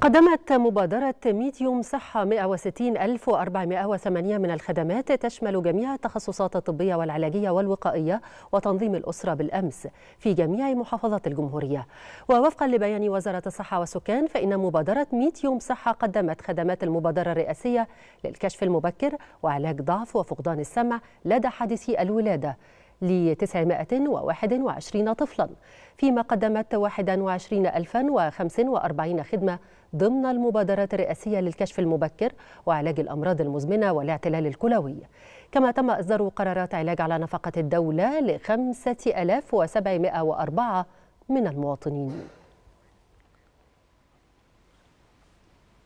قدمت مبادرة ميديوم صحة 160408 من الخدمات تشمل جميع التخصصات الطبية والعلاجية والوقائية وتنظيم الأسرة بالأمس في جميع محافظات الجمهورية ووفقا لبيان وزارة الصحة والسكان فإن مبادرة ميديوم صحة قدمت خدمات المبادرة الرئاسية للكشف المبكر وعلاج ضعف وفقدان السمع لدى حادثي الولادة ل 921 طفلا فيما قدمت 21045 خدمة ضمن المبادرة الرئاسية للكشف المبكر وعلاج الأمراض المزمنة والاعتلال الكلوي كما تم إصدار قرارات علاج على نفقة الدولة ل 5704 من المواطنين